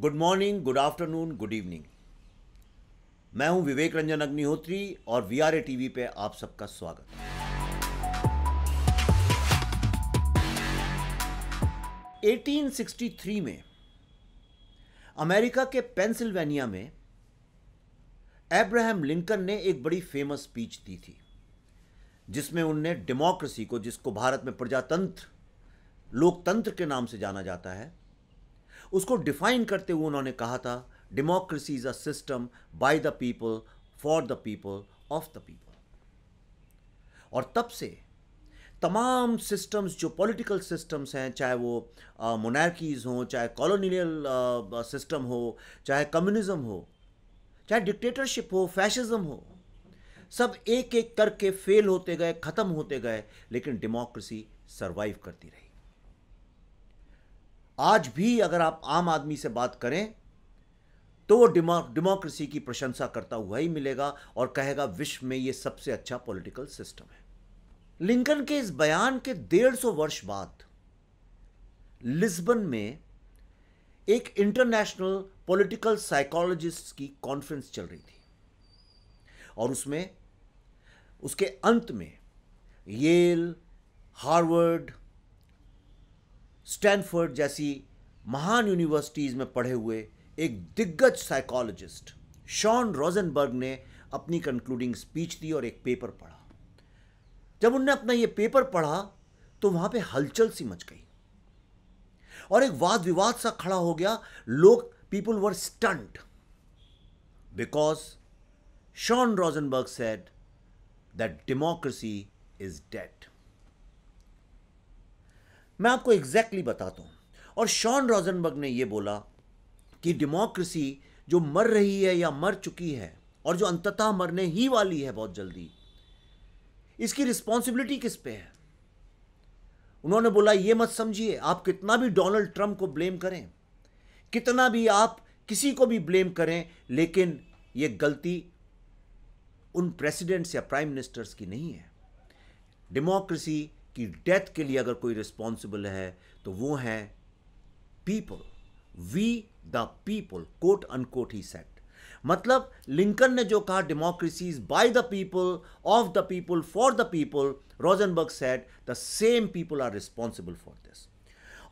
Good morning good afternoon good evening मैं हूं विवेक रंजन अग्निहोत्री और वी आर ए टीवी पर आप सबका स्वागत सिक्सटी थ्री में अमेरिका के पेंसिल्वेनिया में एब्राहम लिंकन ने एक बड़ी फेमस स्पीच दी थी जिसमें उनने डेमोक्रेसी को जिसको भारत में प्रजातंत्र लोकतंत्र के नाम से जाना जाता है उसको डिफाइन करते हुए उन्होंने कहा था democracy is a system by the people for the people of the people और तब से तमाम सिस्टम्स जो पॉलिटिकल सिस्टम्स हैं चाहे वो मोनार्कीज़ हों चाहे कॉलोनियल सिस्टम हो चाहे कम्युनिज्म हो चाहे डिक्टेटरशिप हो फैशिज्म हो सब एक एक करके फेल होते गए ख़त्म होते गए लेकिन डेमोक्रेसी सर्वाइव करती रही आज भी अगर आप आम आदमी से बात करें तो वो डेमोक्रेसी की प्रशंसा करता हुआ ही मिलेगा और कहेगा विश्व में ये सबसे अच्छा पॉलिटिकल सिस्टम है लिंकन के इस बयान के डेढ़ सौ वर्ष बाद लिस्बन में एक इंटरनेशनल पॉलिटिकल साइकोलॉजिस्ट की कॉन्फ्रेंस चल रही थी और उसमें उसके अंत में येल हार्वर्ड स्टैनफोर्ड जैसी महान यूनिवर्सिटीज़ में पढ़े हुए एक दिग्गज साइकोलॉजिस्ट शॉन रोजनबर्ग ने अपनी कंक्लूडिंग स्पीच दी और एक पेपर पढ़ा जब उनने अपना ये पेपर पढ़ा तो वहाँ पे हलचल सी मच गई और एक वाद विवाद सा खड़ा हो गया लोग people were stunned because Shawn Rosenberg said that democracy is dead मैं आपको एग्जैक्टली exactly बताता हूँ और शॉन रॉजनबर्ग ने यह बोला कि डेमोक्रेसी जो मर रही है या मर चुकी है और जो अंततः मरने ही वाली है बहुत जल्दी इसकी रिस्पॉन्सिबिलिटी किस पे है उन्होंने बोला ये मत समझिए आप कितना भी डोनाल्ड ट्रंप को ब्लेम करें कितना भी आप किसी को भी ब्लेम करें लेकिन ये गलती उन प्रेसिडेंट्स या प्राइम मिनिस्टर्स की नहीं है डेमोक्रेसी की डेथ के लिए अगर कोई रिस्पॉन्सिबल है तो वो है people we the people quote unquote he said मतलब लिंकन ने जो कहा democracy's by the people of the people for the people Rosenberg said the same people are responsible for this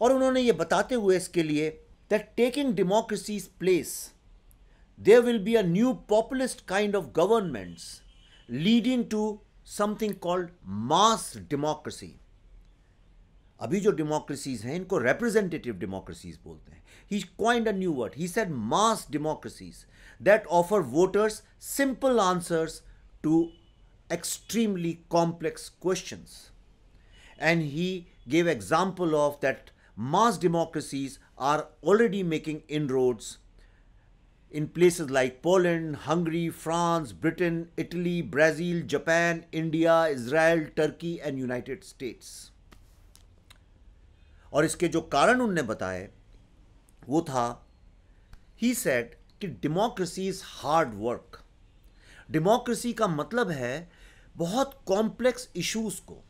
और उन्होंने ये बताते हुए इसके लिए that taking democracy's place there will be a new populist kind of governments leading to Something called mass democracy. अभी जो democracies हैं इनको रिप्रेजेंटेटिव डेमोक्रेसीज बोलते हैं he coined a new word he said mass democracies that offer voters simple answers to extremely complex questions and he gave example of that mass democracies are already making inroads in places like Poland, Hungary, France, Britain, Italy, Brazil, Japan, India, Israel, Turkey and United States. और इसके जो कारण उनने बताए वो था he said कि democracy is hard work democracy का मतलब है बहुत कॉम्प्लेक्स इश्यूज को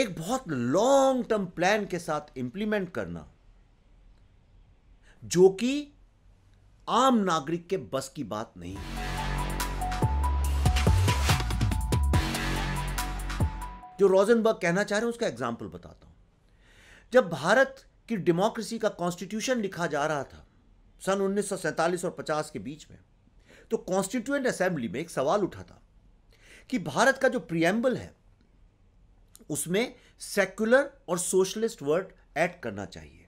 एक बहुत लॉन्ग टर्म प्लान के साथ इम्प्लीमेंट करना जो कि आम नागरिक के बस की बात नहीं जो रोजनबर्ग कहना चाह रहे हैं उसका एग्जाम्पल बताता हूं जब भारत की डेमोक्रेसी का कॉन्स्टिट्यूशन लिखा जा रहा था सन उन्नीस और 50 के बीच में तो कॉन्स्टिट्यूएंट असेंबली में एक सवाल उठा था कि भारत का जो प्रियम्बल है उसमें सेक्युलर और सोशलिस्ट वर्ड ऐड करना चाहिए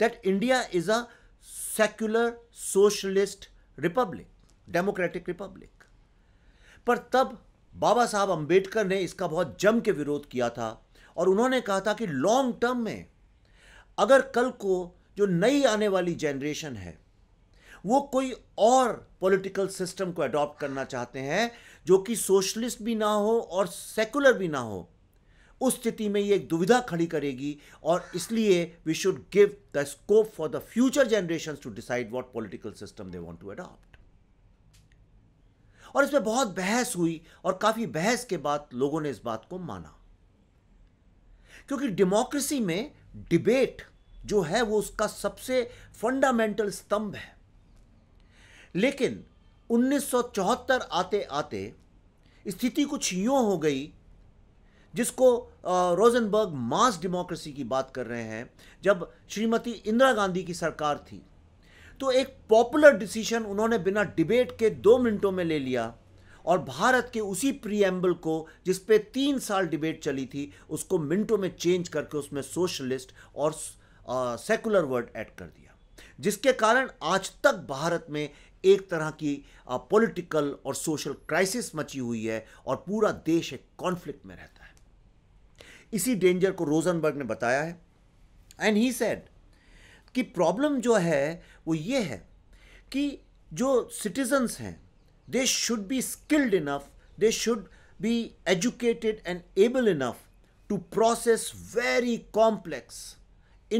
that India is a secular socialist republic democratic republic पर तब बाबा साहब अंबेडकर ने इसका बहुत जम के विरोध किया था और उन्होंने कहा था कि लॉन्ग टर्म में अगर कल को जो नई आने वाली जनरेशन है वो कोई और पॉलिटिकल सिस्टम को अडॉप्ट करना चाहते हैं जो कि सोशलिस्ट भी ना हो और सेकुलर भी ना हो उस स्थिति में ये एक दुविधा खड़ी करेगी और इसलिए we should give the scope for the future generation to decide what political system they want to adopt और इसमें बहुत बहस हुई और काफ़ी बहस के बाद लोगों ने इस बात को माना क्योंकि डेमोक्रेसी में डिबेट जो है वो उसका सबसे फंडामेंटल स्तंभ है लेकिन 1974 आते आते स्थिति कुछ यूं हो गई जिसको रोजनबर्ग मास डेमोक्रेसी की बात कर रहे हैं जब श्रीमती इंदिरा गांधी की सरकार थी तो एक पॉपुलर डिसीजन उन्होंने बिना डिबेट के दो मिनटों में ले लिया और भारत के उसी प्रीएम्बल को जिस पे तीन साल डिबेट चली थी उसको मिनटों में चेंज करके उसमें सोशलिस्ट और सेकुलर वर्ड ऐड कर दिया जिसके कारण आज तक भारत में एक तरह की पॉलिटिकल और सोशल क्राइसिस मची हुई है और पूरा देश एक कॉन्फ्लिक्ट में रहता है इसी डेंजर को रोजनबर्ग ने बताया है एंड ही सेड कि प्रॉब्लम जो है वो ये है कि जो सिटीजन्स हैं they should be skilled enough they should be educated and able enough to process very complex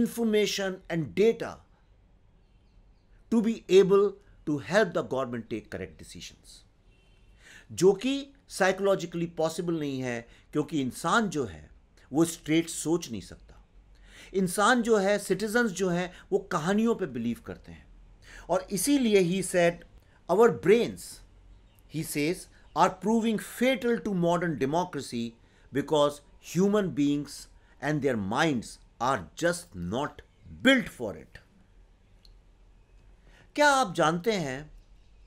information and data to be able to help the government take correct decision जो कि साइकोलॉजिकली पॉसिबल नहीं है क्योंकि इंसान जो है वो straight सोच नहीं सकता इंसान जो है सिटीजन्स जो हैं वो कहानियों पे बिलीव करते हैं और इसीलिए he said our brains he says are proving fatal to modern democracy because human beings and their minds are just not built for it क्या आप जानते हैं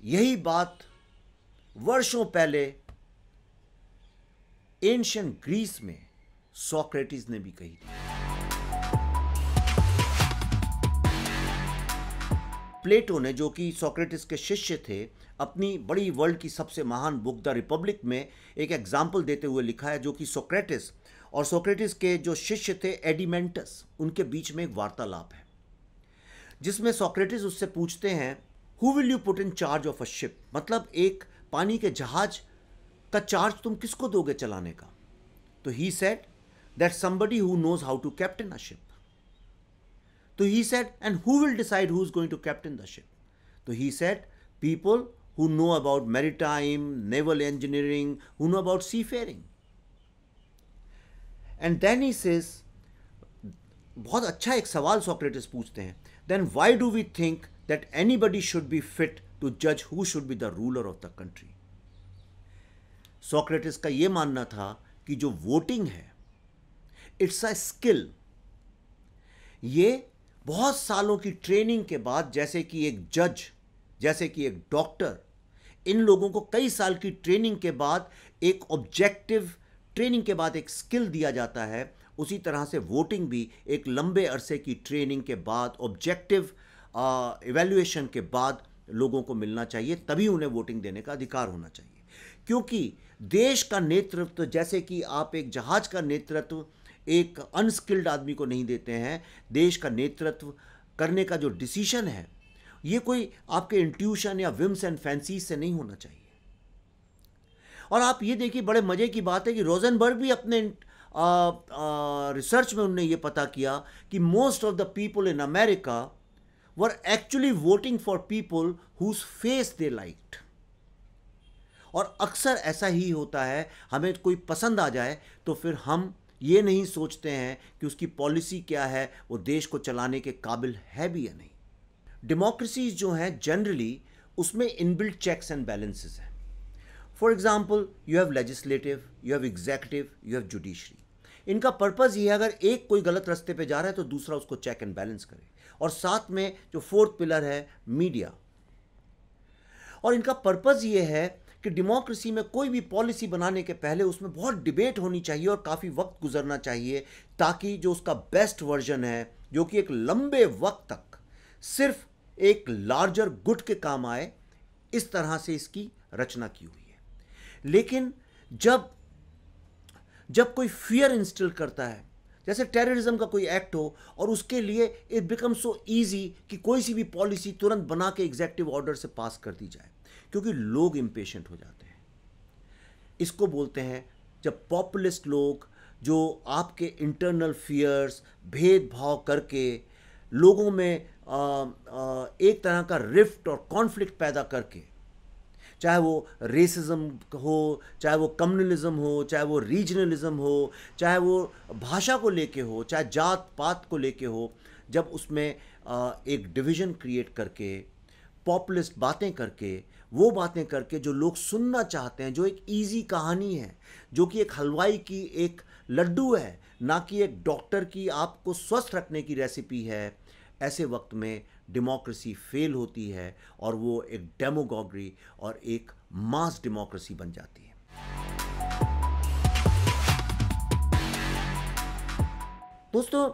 यही बात वर्षों पहले एंशंट ग्रीस में सोक्रेटिस ने भी कही थी प्लेटो ने जो कि सोक्रेटिस के शिष्य थे अपनी बड़ी वर्ल्ड की सबसे महान बुक द रिपब्लिक में एक एग्जाम्पल देते हुए लिखा है जो कि सोक्रेटिस और सोक्रेटिस के जो शिष्य थे एडिमेंटस उनके बीच में एक वार्तालाप है जिसमें सोक्रेटिस उससे पूछते हैं who will you put in charge of a ship मतलब एक पानी के जहाज का चार्ज तुम किसको दोगे चलाने का तो he said That's somebody who knows how to captain a ship. So he said, and who will decide who's going to captain the ship? So he said, people who know about maritime, naval engineering, who know about seafaring. And then he says, बहुत अच्छा एक सवाल Socrates पूछते हैं then why do we think that anybody should be fit to जज who should be the ruler of the country Socrates का ये मानना था कि जो वोटिंग है इट्स अ स्किल ये बहुत सालों की ट्रेनिंग के बाद जैसे कि एक जज जैसे कि एक डॉक्टर इन लोगों को कई साल की ट्रेनिंग के बाद एक ऑब्जेक्टिव ट्रेनिंग के बाद एक स्किल दिया जाता है उसी तरह से वोटिंग भी एक लंबे अरसे की ट्रेनिंग के बाद ऑब्जेक्टिव इवेल्यूएशन के बाद लोगों को मिलना चाहिए तभी उन्हें वोटिंग देने का अधिकार होना चाहिए क्योंकि देश का नेतृत्व जैसे कि आप एक जहाज का नेतृत्व एक अनस्किल्ड आदमी को नहीं देते हैं देश का नेतृत्व करने का जो डिसीजन है ये कोई आपके इंट्यूशन या विम्स एंड फैंसीज से नहीं होना चाहिए और आप ये देखिए बड़े मज़े की बात है कि रोजनबर्ग भी अपने रिसर्च में उनने ये पता किया कि most of the people in America were actually voting for people whose face they liked और अक्सर ऐसा ही होता है हमें कोई पसंद आ जाए तो फिर हम ये नहीं सोचते हैं कि उसकी पॉलिसी क्या है वो देश को चलाने के काबिल है भी या नहीं डेमोक्रेसीज जो हैं जनरली उसमें इनबिल्ट चेक्स एंड बैलेंसेज हैं for example you have legislative you have executive you have judiciary इनका पर्पज़ ये है अगर एक कोई गलत रास्ते पे जा रहा है तो दूसरा उसको चेक एंड बैलेंस करे और साथ में जो फोर्थ पिलर है मीडिया और इनका पर्पज़ ये है कि डेमोक्रेसी में कोई भी पॉलिसी बनाने के पहले उसमें बहुत डिबेट होनी चाहिए और काफ़ी वक्त गुजरना चाहिए ताकि जो उसका बेस्ट वर्जन है जो कि एक लंबे वक्त तक सिर्फ एक लार्जर गुट के काम आए इस तरह से इसकी रचना की हुई है लेकिन जब जब कोई फियर इंस्टॉल करता है जैसे टेररिज्म का कोई एक्ट हो और उसके लिए इट बिकम सो ईजी कि कोई सी भी पॉलिसी तुरंत बना के एग्जैक्टिव ऑर्डर से पास कर दी जाए क्योंकि लोग इम्पेशेंट हो जाते हैं इसको बोलते हैं जब पॉपुलिस्ट लोग जो आपके इंटरनल फियर्स भेदभाव करके लोगों में आ, आ, एक तरह का रिफ्ट और कॉन्फ्लिक्ट पैदा करके चाहे वो रेसिज्म हो चाहे वो कम्युनलिज्म हो चाहे वो रीजनलिज्म हो चाहे वो भाषा को लेके हो चाहे जात पात को लेके हो जब उसमें आ, एक डिवीज़न क्रिएट करके पॉपुलिस्ट बातें करके वो बातें करके जो लोग सुनना चाहते हैं जो एक ईजी कहानी है जो कि एक हलवाई की एक लड्डू है ना कि एक डॉक्टर की आपको स्वस्थ रखने की रेसिपी है ऐसे वक्त में डेमोक्रेसी फेल होती है और वो एक डेमोगी और एक मास डेमोक्रेसी बन जाती है दोस्तों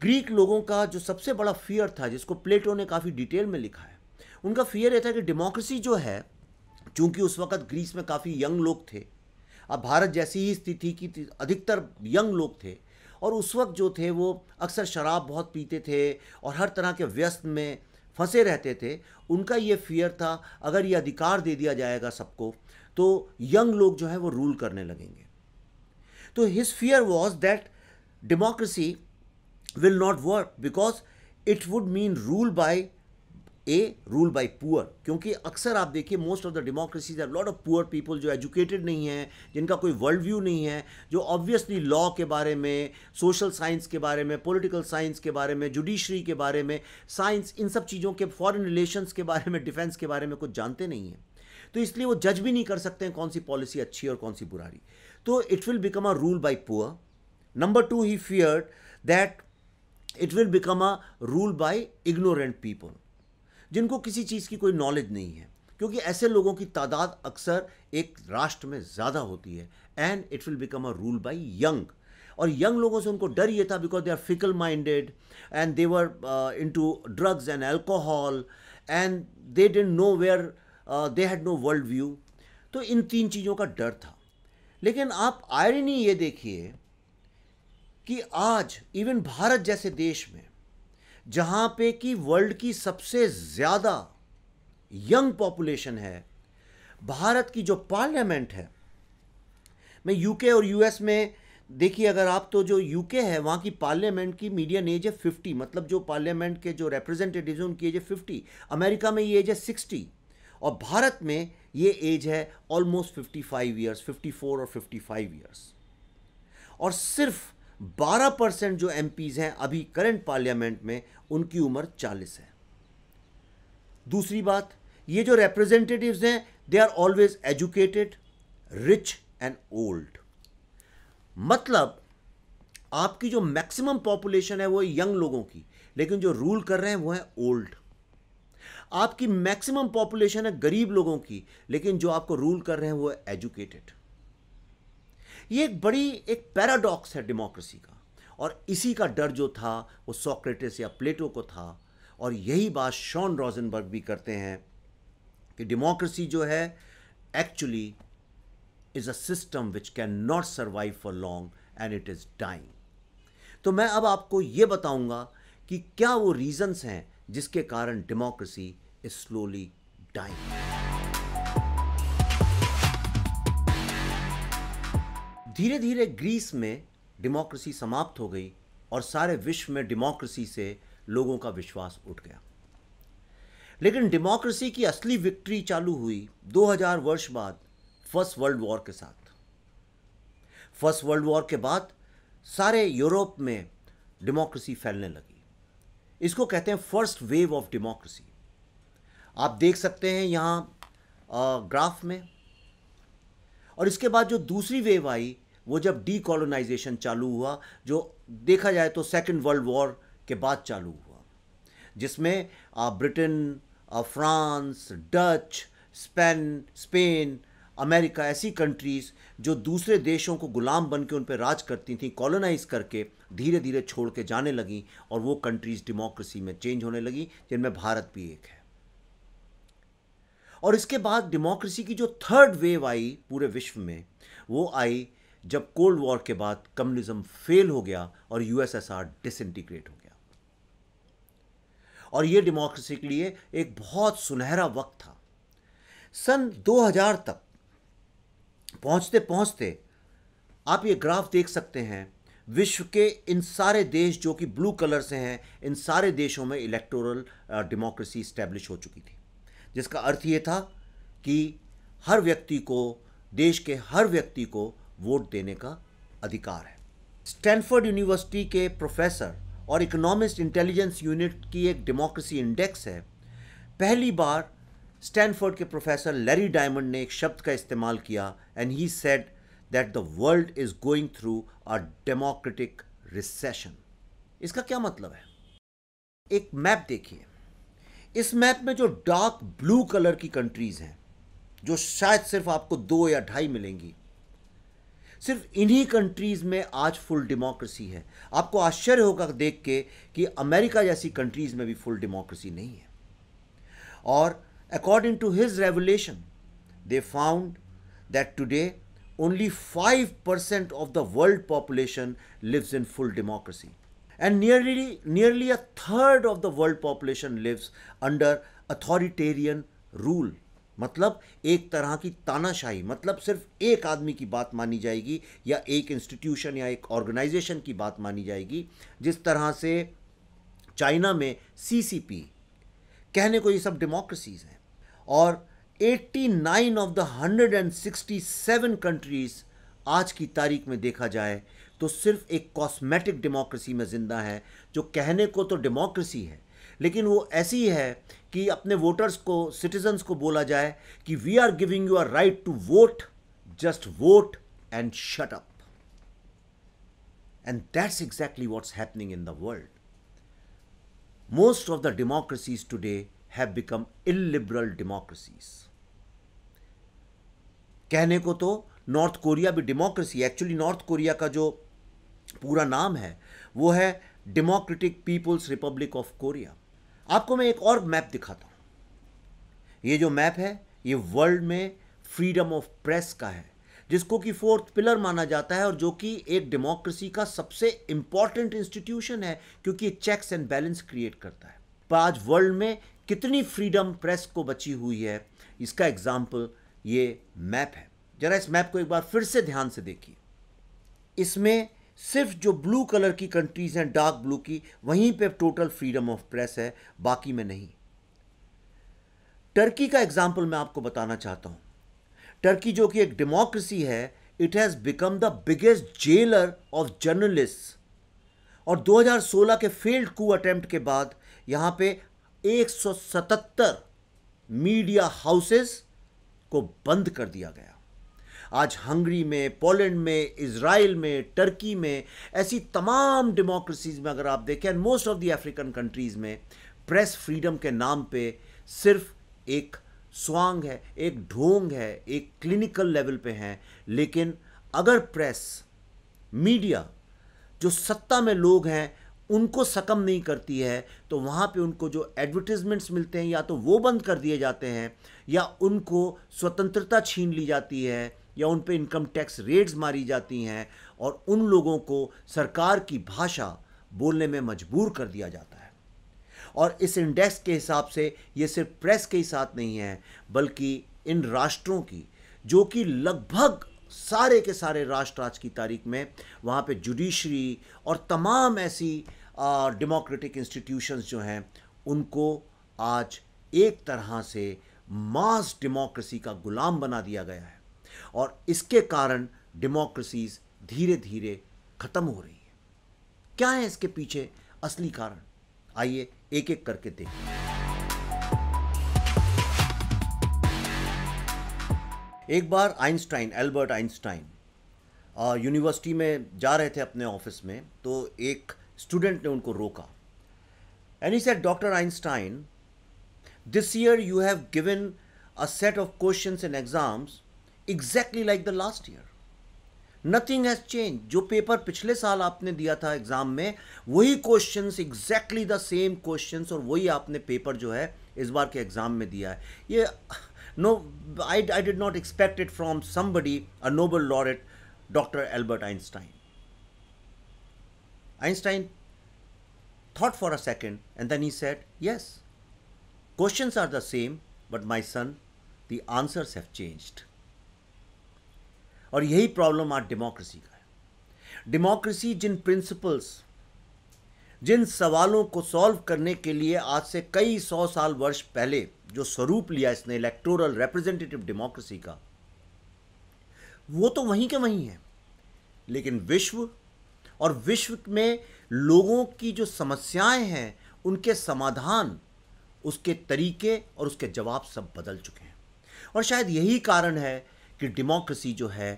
ग्रीक लोगों का जो सबसे बड़ा फियर था जिसको प्लेटो ने काफ़ी डिटेल में लिखा है उनका फियर यह था कि डेमोक्रेसी जो है चूंकि उस वक्त ग्रीस में काफ़ी यंग लोग थे अब भारत जैसी ही स्थिति की अधिकतर यंग लोग थे और उस वक्त जो थे वो अक्सर शराब बहुत पीते थे और हर तरह के व्यस्त में फंसे रहते थे उनका ये फियर था अगर ये अधिकार दे दिया जाएगा सबको तो यंग लोग जो है वो रूल करने लगेंगे तो his fear was that democracy will not work because it would mean rule by a rule by poor क्योंकि अक्सर आप देखिए most of the democracies are lot of poor people जो एजुकेटेड नहीं है जिनका कोई वर्ल्ड व्यू नहीं है जो ऑब्वियसली लॉ के बारे में सोशल साइंस के बारे में पॉलिटिकल साइंस के बारे में जुडिशरी के बारे में साइंस इन सब चीज़ों के फॉरन रिलेशंस के बारे में डिफेंस के बारे में कुछ जानते नहीं हैं तो इसलिए वो जज भी नहीं कर सकते हैं कौन सी पॉलिसी अच्छी और कौन सी बुरारी तो it will become a rule by poor number two he feared that it will become a rule by ignorant people जिनको किसी चीज़ की कोई नॉलेज नहीं है क्योंकि ऐसे लोगों की तादाद अक्सर एक राष्ट्र में ज़्यादा होती है and it will become a rule by young और यंग लोगों से उनको डर ये था because they are fickle minded and they're into drugs and alcohol and they don't know where they had no world view तो इन तीन चीज़ों का डर था लेकिन आप आयरनी ये देखिए कि आज इवन भारत जैसे देश में जहाँ पे कि वर्ल्ड की सबसे ज़्यादा यंग पॉपुलेशन है भारत की जो पार्लियामेंट है मैं यूके और यूएस में देखिए अगर आप तो जो यूके है वहाँ की पार्लियामेंट की मीडियन एज है फिफ्टी मतलब जो पार्लियामेंट के जो रिप्रेजेंटेटिव उनकी एज है फिफ्टी अमेरिका में ये एज है सिक्सटी और भारत में ये एज है almost fifty five years fifty four और फिफ्टी फाइव ईयर्स और सिर्फ बारह परसेंट जो एम हैं अभी करंट पार्लियामेंट में उनकी उम्र चालीस है दूसरी बात ये जो रिप्रेजेंटेटिव्स हैं they are always educated rich and old मतलब आपकी जो मैक्सिमम पॉपुलेशन है वो यंग लोगों की लेकिन जो रूल कर रहे हैं वो है ओल्ड आपकी मैक्सिमम पॉपुलेशन है गरीब लोगों की लेकिन जो आपको रूल कर रहे हैं वो है एजुकेटेड ये एक बड़ी एक पैराडॉक्स है डेमोक्रेसी का और इसी का डर जो था वो सोक्रेटिस या प्लेटो को था और यही बात शॉन रॉजनबर्ग भी करते हैं कि डेमोक्रेसी जो है actually is a system which can not survive for long and it is dying तो मैं अब आपको ये बताऊंगा कि क्या वो रीजंस हैं जिसके कारण डेमोक्रेसी इज स्लोली डाइंग धीरे धीरे ग्रीस में डेमोक्रेसी समाप्त हो गई और सारे विश्व में डेमोक्रेसी से लोगों का विश्वास उठ गया लेकिन डेमोक्रेसी की असली विक्ट्री चालू हुई 2000 वर्ष बाद फर्स्ट वर्ल्ड वॉर के साथ फर्स्ट वर्ल्ड वॉर के बाद सारे यूरोप में डेमोक्रेसी फैलने लगी इसको कहते हैं फर्स्ट वेव ऑफ डेमोक्रेसी आप देख सकते हैं यहाँ ग्राफ में और इसके बाद जो दूसरी वेव आई वो जब डीकोलोनाइजेशन चालू हुआ जो देखा जाए तो सेकेंड वर्ल्ड वॉर के बाद चालू हुआ जिसमें Britain France Dutch Spain Spain America ऐसी कंट्रीज़ जो दूसरे देशों को गुलाम बन के उन पर राज करती थी कॉलोनाइज करके धीरे धीरे छोड़ के जाने लगी और वो कंट्रीज़ डेमोक्रेसी में चेंज होने लगी जिनमें भारत भी एक है और इसके बाद डेमोक्रेसी की जो थर्ड वेव आई पूरे विश्व में वो आई जब कोल्ड वॉर के बाद कम्युनिज्म फेल हो गया और यूएसएसआर डिसइंटीग्रेट हो गया और यह डेमोक्रेसी के लिए एक बहुत सुनहरा वक्त था सन 2000 तक पहुंचते पहुंचते आप ये ग्राफ देख सकते हैं विश्व के इन सारे देश जो कि ब्लू कलर से हैं इन सारे देशों में इलेक्टोरल डेमोक्रेसी इस्टेब्लिश हो चुकी थी जिसका अर्थ ये था कि हर व्यक्ति को देश के हर व्यक्ति को वोट देने का अधिकार है स्टैनफोर्ड यूनिवर्सिटी के प्रोफेसर और इकोनॉमिस्ट इंटेलिजेंस यूनिट की एक डेमोक्रेसी इंडेक्स है पहली बार स्टैनफोर्ड के प्रोफेसर लैरी डायमंड ने एक शब्द का इस्तेमाल किया and he said that the world is going through a democratic recession इसका क्या मतलब है एक मैप देखिए इस मैप में जो डार्क ब्लू कलर की कंट्रीज़ हैं जो शायद सिर्फ आपको दो या ढाई मिलेंगी सिर्फ इन्हीं कंट्रीज़ में आज फुल डेमोक्रेसी है आपको आश्चर्य होगा देख के कि अमेरिका जैसी कंट्रीज़ में भी फुल डेमोक्रेसी नहीं है और according to his revelation they found that today only five percent of the world population lives in full democracy and nearly nearly a third of the world population lives under authoritarian rule मतलब एक तरह की तानाशाही मतलब सिर्फ एक आदमी की बात मानी जाएगी या एक इंस्टीट्यूशन या एक ऑर्गेनाइजेशन की बात मानी जाएगी जिस तरह से चाइना में सीसीपी कहने को ये सब डेमोक्रेसीज हैं और 89 ऑफ द 167 कंट्रीज आज की तारीख में देखा जाए तो सिर्फ एक कॉस्मेटिक डेमोक्रेसी में ज़िंदा है जो कहने को तो डेमोक्रेसी है लेकिन वो ऐसी है कि अपने वोटर्स को सिटीजन्स को बोला जाए कि we are giving you are right to vote just vote and shut up and that's exactly what's happening in the world most of the democracies today have become illiberal democracies कहने को तो North Korea भी democracy actually North Korea का जो पूरा नाम है वो है Democratic People's Republic of Korea आपको मैं एक और मैप दिखाता हूँ ये जो मैप है ये वर्ल्ड में फ्रीडम ऑफ प्रेस का है जिसको कि फोर्थ पिलर माना जाता है और जो कि एक डेमोक्रेसी का सबसे इंपॉर्टेंट इंस्टीट्यूशन है क्योंकि ये चेक्स एंड बैलेंस क्रिएट करता है पर आज वर्ल्ड में कितनी फ्रीडम प्रेस को बची हुई है इसका एग्जाम्पल ये मैप है जरा इस मैप को एक बार फिर से ध्यान से देखिए इसमें सिर्फ जो ब्लू कलर की कंट्रीज़ हैं डार्क ब्लू की वहीं पे टोटल फ्रीडम ऑफ प्रेस है बाकी में नहीं टर्की का एग्जाम्पल मैं आपको बताना चाहता हूं टर्की जो कि एक डेमोक्रेसी है it has become the biggest jailer of journalist और 2016 के फेल्ड कू अटेम्प्ट के बाद यहां पे 177 मीडिया हाउसेस को बंद कर दिया गया आज हंगरी में पोलैंड में इसराइल में टर्की में ऐसी तमाम डेमोक्रेसीज़ में अगर आप देखें and most of the African countries में प्रेस फ्रीडम के नाम पे सिर्फ एक स्वांग है एक ढोंग है एक क्लिनिकल लेवल पे हैं लेकिन अगर प्रेस मीडिया जो सत्ता में लोग हैं उनको सकम नहीं करती है तो वहाँ पे उनको जो एडवर्टिजमेंट्स मिलते हैं या तो वो बंद कर दिए जाते हैं या उनको स्वतंत्रता छीन ली जाती है या उन पर इनकम टैक्स रेड्स मारी जाती हैं और उन लोगों को सरकार की भाषा बोलने में मजबूर कर दिया जाता है और इस इंडेक्स के हिसाब से ये सिर्फ प्रेस के ही साथ नहीं है बल्कि इन राष्ट्रों की जो कि लगभग सारे के सारे राष्ट्र आज की तारीख में वहाँ पे जुडिशरी और तमाम ऐसी डेमोक्रेटिक इंस्टीट्यूशंस जो हैं उनको आज एक तरह से मास डेमोक्रेसी का गुलाम बना दिया गया है और इसके कारण डेमोक्रेसीज धीरे धीरे ख़त्म हो रही है क्या है इसके पीछे असली कारण आइए एक एक करके देखें एक बार आइंस्टाइन एल्बर्ट आइंस्टाइन यूनिवर्सिटी में जा रहे थे अपने ऑफिस में तो एक स्टूडेंट ने उनको रोका and he said doctor Einstein this year you have given a set of questions and exams exactly like the last year. Nothing has change जो पेपर पिछले साल आपने दिया था एग्ज़ाम में वही questions exactly the same questions और वही आपने पेपर जो है इस बार के एग्ज़ाम में दिया है ये no I I did not expect it from somebody a Nobel laureate doctor Albert Einstein Einstein thought for a second and then he said, Yes, questions are the same, but my son, the answers have changed. और यही problem आज democracy का है democracy जिन principles जिन सवालों को solve करने के लिए आज से कई सौ साल वर्ष पहले जो स्वरूप लिया इसने इलेक्टोरल रिप्रेजेंटेटिव डेमोक्रेसी का वो तो वहीं के वहीं है लेकिन विश्व और विश्व में लोगों की जो समस्याएं हैं उनके समाधान उसके तरीके और उसके जवाब सब बदल चुके हैं और शायद यही कारण है कि डेमोक्रेसी जो है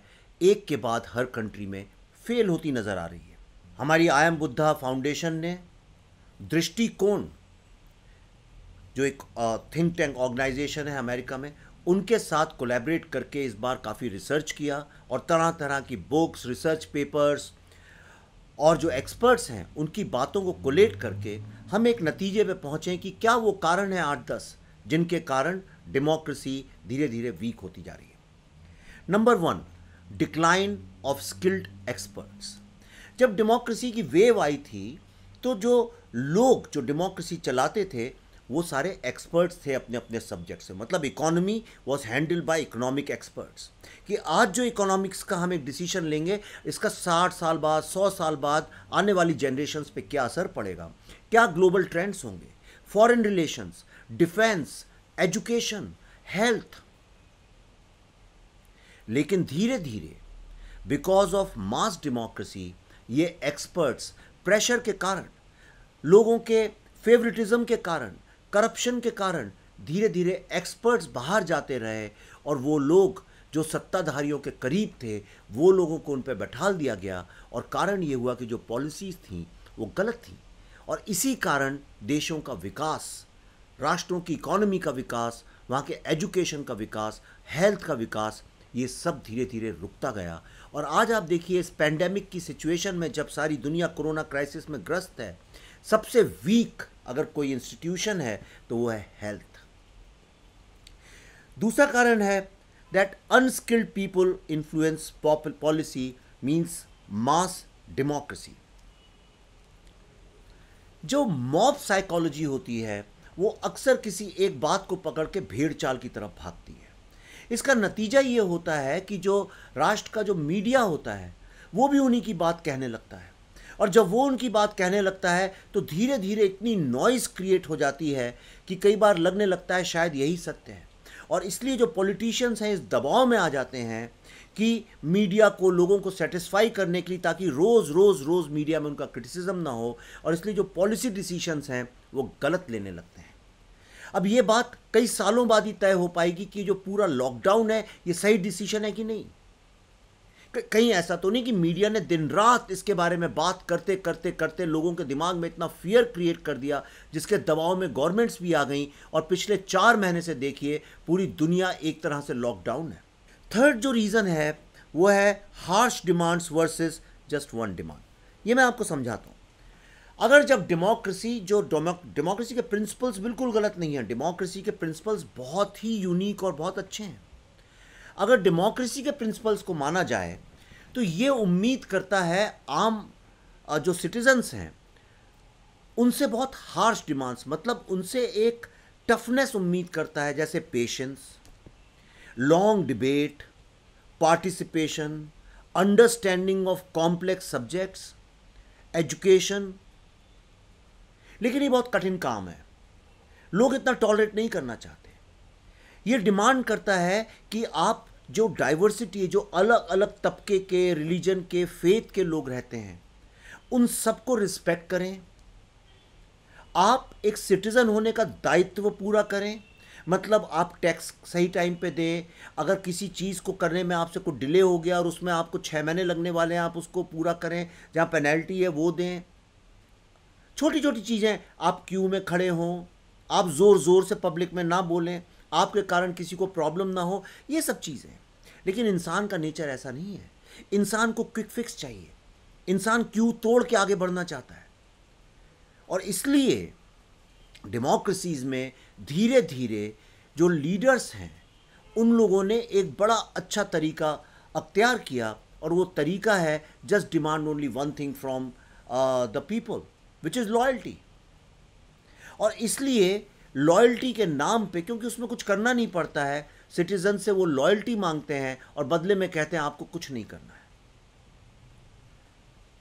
एक के बाद हर कंट्री में फेल होती नज़र आ रही है हमारी आयम बुद्धा फाउंडेशन ने दृष्टिकोण जो एक थिंक टैंक ऑर्गेनाइजेशन है अमेरिका में उनके साथ कोलैबोरेट करके इस बार काफ़ी रिसर्च किया और तरह तरह की बुक्स रिसर्च पेपर्स और जो एक्सपर्ट्स हैं उनकी बातों को कोलेट करके हम एक नतीजे पे पहुँचें कि क्या वो कारण है आठ दस जिनके कारण डेमोक्रेसी धीरे धीरे वीक होती जा रही है number one decline of skilled experts जब डेमोक्रेसी की वेव आई थी तो जो लोग जो डेमोक्रेसी चलाते थे वो सारे एक्सपर्ट्स थे अपने अपने सब्जेक्ट से मतलब economy was handled by economic experts कि आज जो इकोनॉमिक्स का हम एक डिसीजन लेंगे इसका 60 साल बाद 100 साल बाद आने वाली जनरेशन्स पे क्या असर पड़ेगा क्या ग्लोबल ट्रेंड्स होंगे foreign relations defence education health लेकिन धीरे धीरे बिकॉज ऑफ मास डेमोक्रेसी ये एक्सपर्ट्स प्रेशर के कारण लोगों के फेवरेटिज्म के कारण करप्शन के कारण धीरे धीरे एक्सपर्ट्स बाहर जाते रहे और वो लोग जो सत्ताधारियों के करीब थे वो लोगों को उन पर बैठा दिया गया और कारण ये हुआ कि जो पॉलिसीज़ थी वो गलत थी और इसी कारण देशों का विकास राष्ट्रों की इकोनॉमी का विकास वहाँ के एजुकेशन का विकास हेल्थ का विकास ये सब धीरे धीरे रुकता गया और आज आप देखिए इस पैंडेमिक की सिचुएशन में जब सारी दुनिया कोरोना क्राइसिस में ग्रस्त है सबसे वीक अगर कोई इंस्टीट्यूशन है तो वो है हेल्थ दूसरा कारण है that unskilled people influence policy means mass democracy जो मॉब साइकोलॉजी होती है वो अक्सर किसी एक बात को पकड़ के भेड़ चाल की तरफ भागती है इसका नतीजा ये होता है कि जो राष्ट्र का जो मीडिया होता है वो भी उन्हीं की बात कहने लगता है और जब वो उनकी बात कहने लगता है तो धीरे धीरे इतनी नॉइज़ क्रिएट हो जाती है कि कई बार लगने लगता है शायद यही सत्य है और इसलिए जो पॉलिटिशियंस हैं इस दबाव में आ जाते हैं कि मीडिया को लोगों को सेटिस्फाई करने के लिए ताकि रोज़ रोज़ रोज़ मीडिया में उनका क्रिटिसिज्म ना हो और इसलिए जो पॉलिसी डिसीशंस हैं वो गलत लेने लगते हैं अब ये बात कई सालों बाद ही तय हो पाएगी कि जो पूरा लॉकडाउन है ये सही डिसीजन है कि नहीं कहीं ऐसा तो नहीं कि मीडिया ने दिन रात इसके बारे में बात करते करते करते लोगों के दिमाग में इतना फियर क्रिएट कर दिया जिसके दबाव में गवर्नमेंट्स भी आ गई और पिछले चार महीने से देखिए पूरी दुनिया एक तरह से लॉकडाउन है थर्ड जो रीज़न है वो है harsh demands versus just one demand ये मैं आपको समझाता हूँ अगर जब डेमोक्रेसी जो डेमोक्रेसी के प्रिंसिपल्स बिल्कुल गलत नहीं है डेमोक्रेसी के प्रिंसिपल्स बहुत ही यूनिक और बहुत अच्छे हैं अगर डेमोक्रेसी के प्रिंसिपल्स को माना जाए तो ये उम्मीद करता है आम जो सिटीजन्स हैं उनसे बहुत हार्श डिमांड्स मतलब उनसे एक टफनेस उम्मीद करता है जैसे patience long debate participation understanding of complex subjects education लेकिन ये बहुत कठिन काम है लोग इतना टॉलरेट नहीं करना चाहते ये डिमांड करता है कि आप जो डाइवर्सिटी है जो अलग अलग तबके के रिलीजन के फेथ के लोग रहते हैं उन सबको रिस्पेक्ट करें आप एक सिटीज़न होने का दायित्व पूरा करें मतलब आप टैक्स सही टाइम पे दें अगर किसी चीज़ को करने में आपसे कुछ डिले हो गया और उसमें आपको छः महीने लगने वाले हैं आप उसको पूरा करें जहाँ पेनल्टी है वो दें छोटी छोटी चीज़ें आप क्यू में खड़े हों आप ज़ोर ज़ोर से पब्लिक में ना बोलें आपके कारण किसी को प्रॉब्लम ना हो ये सब चीज़ें लेकिन इंसान का नेचर ऐसा नहीं है इंसान को क्विक फिक्स चाहिए इंसान क्यू तोड़ के आगे बढ़ना चाहता है और इसलिए डेमोक्रेसीज़ में धीरे धीरे जो लीडर्स हैं उन लोगों ने एक बड़ा अच्छा तरीका अख्तियार किया और वो तरीका है just demand only one thing from the people which is loyalty और इसलिए लॉयल्टी के नाम पे क्योंकि उसमें कुछ करना नहीं पड़ता है सिटीजन से वो लॉयल्टी मांगते हैं और बदले में कहते हैं आपको कुछ नहीं करना है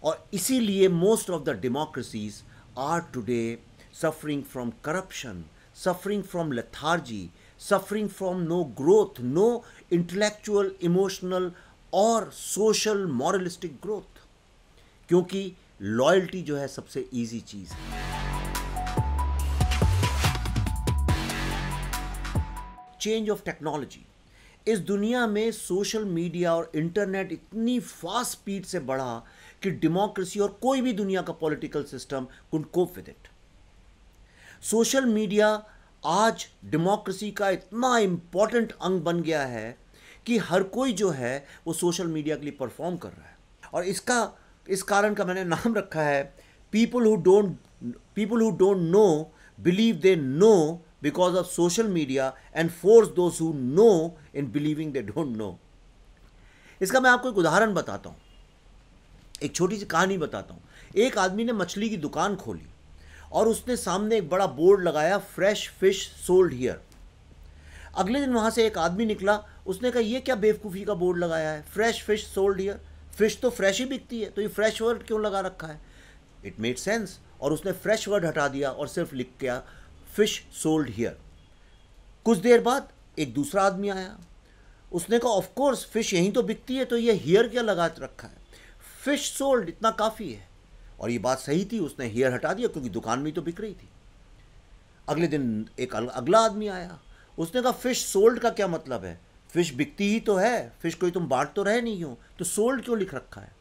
और इसीलिए most of the democracies are today suffering from corruption suffering from lethargy suffering from no growth no intellectual emotional और सोशल मॉरलिस्टिक ग्रोथ क्योंकि लॉयल्टी जो है सबसे ईजी चीज़ है चेंज ऑफ टेक्नोलॉजी इस दुनिया में सोशल मीडिया और इंटरनेट इतनी फास्ट स्पीड से बढ़ा कि डेमोक्रेसी और कोई भी दुनिया का political system could cope with it social media आज डेमोक्रेसी का इतना इंपॉर्टेंट अंग बन गया है कि हर कोई जो है वो सोशल मीडिया के लिए परफॉर्म कर रहा है और इसका इस कारण का मैंने नाम रखा है people who don't people who don't know believe they know because of social media and force those who know in believing they don't know इसका मैं आपको एक उदाहरण बताता हूँ एक छोटी सी कहानी बताता हूँ एक आदमी ने मछली की दुकान खोली और उसने सामने एक बड़ा बोर्ड लगाया फ्रेश फिश सोल्ड हियर अगले दिन वहाँ से एक आदमी निकला उसने कहा यह क्या बेवकूफ़ी का बोर्ड लगाया है fresh fish sold here fish तो फ्रेश ही बिकती है तो ये फ्रेश वर्ड क्यों लगा रखा है इट मेड सेंस और उसने फ्रेश वर्ड हटा दिया और सिर्फ लिख गया फिश सोल्ड हियर कुछ देर बाद एक दूसरा आदमी आया उसने कहा ऑफ कोर्स फिश यहीं तो बिकती है तो ये हियर क्या लगा रखा है फिश सोल्ड इतना काफ़ी है और ये बात सही थी उसने हियर हटा दिया क्योंकि दुकान में तो बिक रही थी अगले दिन एक अगला आदमी आया उसने कहा फिश सोल्ड का क्या मतलब है फिश बिकती ही तो है फिश कोई तुम बांट तो रहे नहीं हो तो सोल्ड क्यों लिख रखा है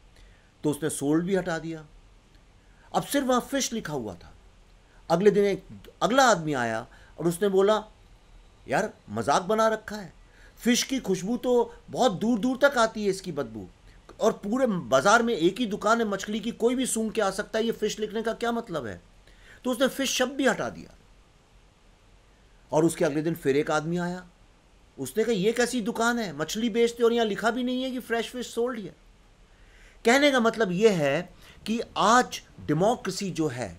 तो उसने सोल्ड भी हटा दिया अब सिर्फ वहाँ फिश लिखा हुआ था अगले दिन एक अगला आदमी आया और उसने बोला यार मजाक बना रखा है फिश की खुशबू तो बहुत दूर दूर तक आती है इसकी बदबू और पूरे बाजार में एक ही दुकान है मछली की कोई भी सूंघ के आ सकता है ये फिश लिखने का क्या मतलब है तो उसने फिश शब्द भी हटा दिया और उसके अगले दिन फिर एक आदमी आया उसने कहा ये कैसी दुकान है मछली बेचते और यहाँ लिखा भी नहीं है कि फ्रेश फिश सोल्ड है कहने का मतलब ये है कि आज डेमोक्रेसी जो है